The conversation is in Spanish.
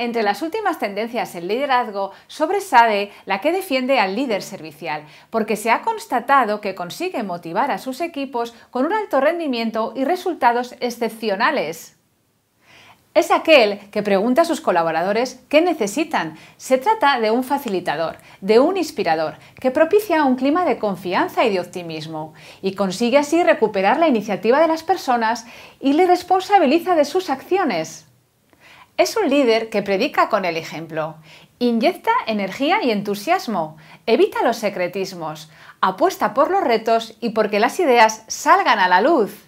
Entre las últimas tendencias en liderazgo sobresale la que defiende al líder servicial, porque se ha constatado que consigue motivar a sus equipos con un alto rendimiento y resultados excepcionales. Es aquel que pregunta a sus colaboradores qué necesitan. Se trata de un facilitador, de un inspirador, que propicia un clima de confianza y de optimismo, y consigue así recuperar la iniciativa de las personas y le responsabiliza de sus acciones. Es un líder que predica con el ejemplo, inyecta energía y entusiasmo, evita los secretismos, apuesta por los retos y porque las ideas salgan a la luz.